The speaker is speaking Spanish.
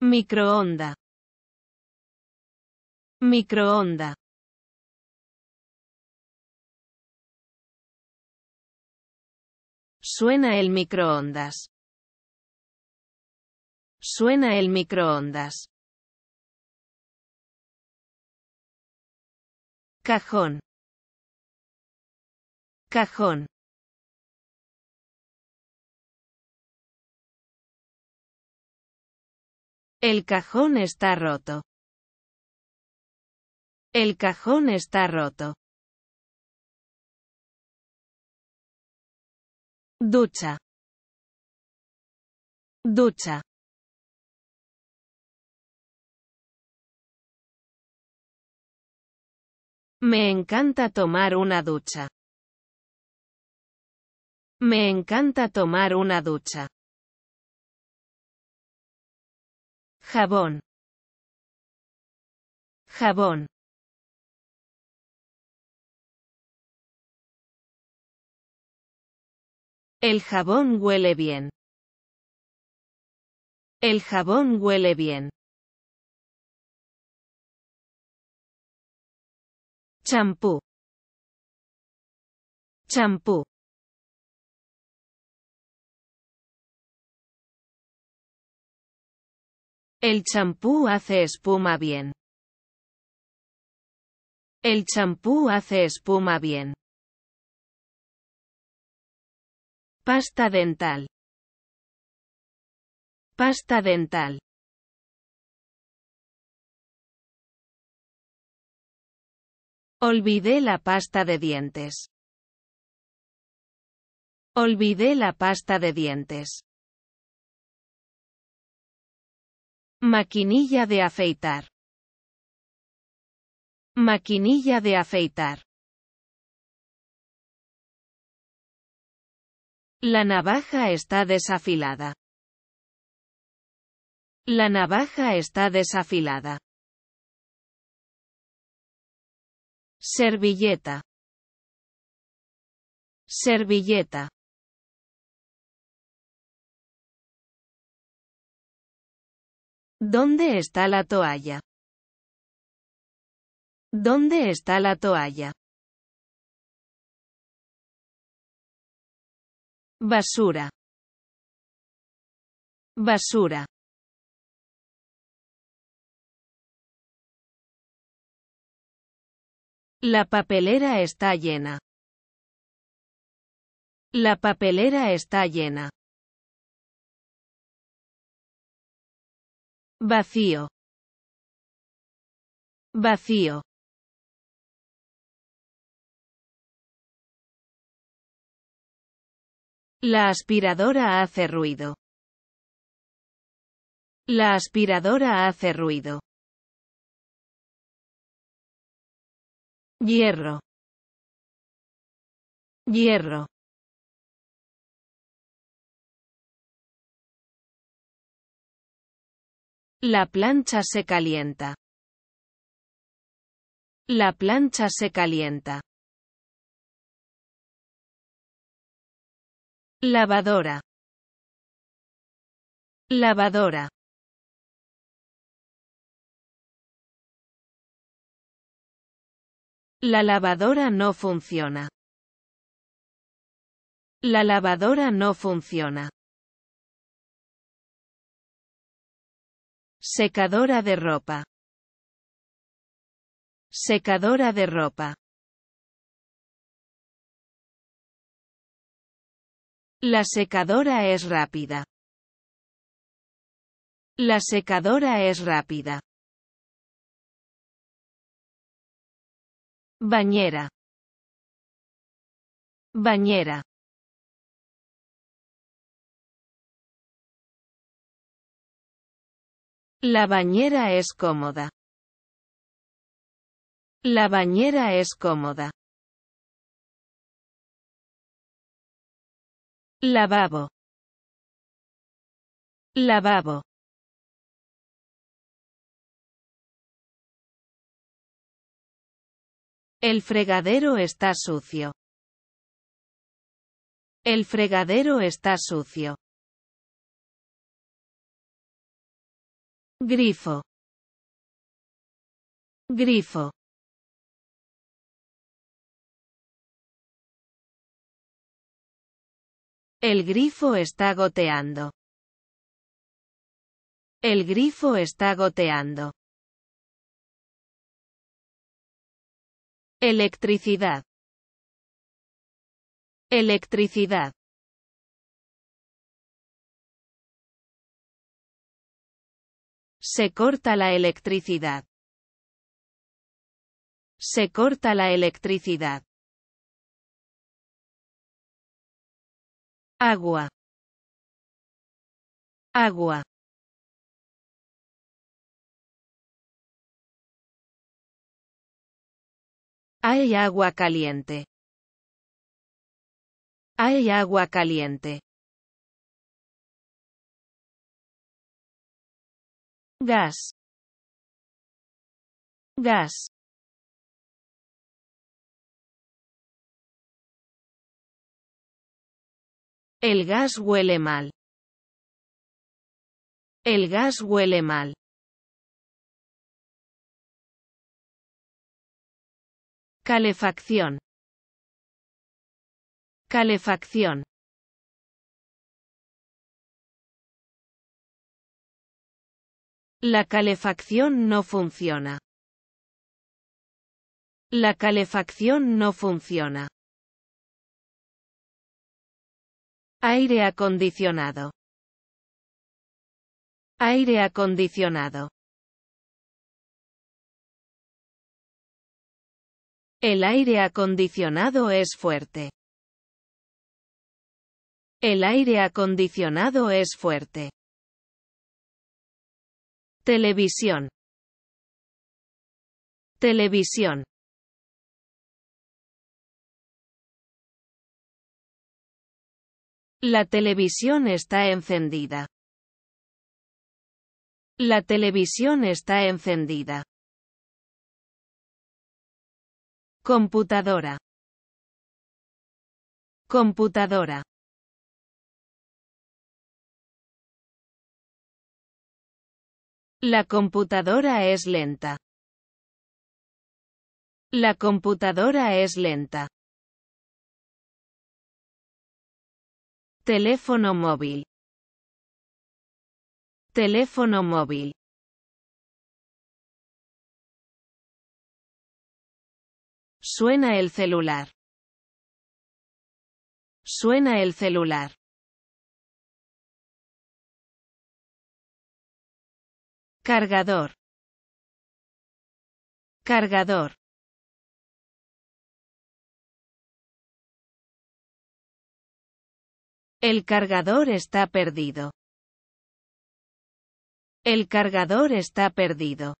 microonda microonda Suena el microondas. Suena el microondas. Cajón. Cajón. El cajón está roto. El cajón está roto. Ducha. Ducha. Me encanta tomar una ducha. Me encanta tomar una ducha. jabón, jabón. El jabón huele bien. El jabón huele bien. Champú. Champú. El champú hace espuma bien. El champú hace espuma bien. Pasta dental. Pasta dental. Olvidé la pasta de dientes. Olvidé la pasta de dientes. Maquinilla de afeitar. Maquinilla de afeitar. La navaja está desafilada. La navaja está desafilada. Servilleta. Servilleta. ¿Dónde está la toalla? ¿Dónde está la toalla? Basura. Basura. La papelera está llena. La papelera está llena. Vacío. Vacío. La aspiradora hace ruido. La aspiradora hace ruido. Hierro. Hierro. La plancha se calienta. La plancha se calienta. Lavadora. Lavadora. La lavadora no funciona. La lavadora no funciona. Secadora de ropa. Secadora de ropa. La secadora es rápida. La secadora es rápida. Bañera. Bañera. La bañera es cómoda. La bañera es cómoda. Lavabo. Lavabo. El fregadero está sucio. El fregadero está sucio. grifo grifo El grifo está goteando. El grifo está goteando. Electricidad. Electricidad. Se corta la electricidad. Se corta la electricidad. Agua. Agua. Hay agua caliente. Hay agua caliente. gas gas El gas huele mal. El gas huele mal. Calefacción. Calefacción. La calefacción no funciona. La calefacción no funciona. Aire acondicionado. Aire acondicionado. El aire acondicionado es fuerte. El aire acondicionado es fuerte. Televisión. Televisión. La televisión está encendida. La televisión está encendida. Computadora. Computadora. La computadora es lenta. La computadora es lenta. Teléfono móvil. Teléfono móvil. Suena el celular. Suena el celular. Cargador. Cargador. El cargador está perdido. El cargador está perdido.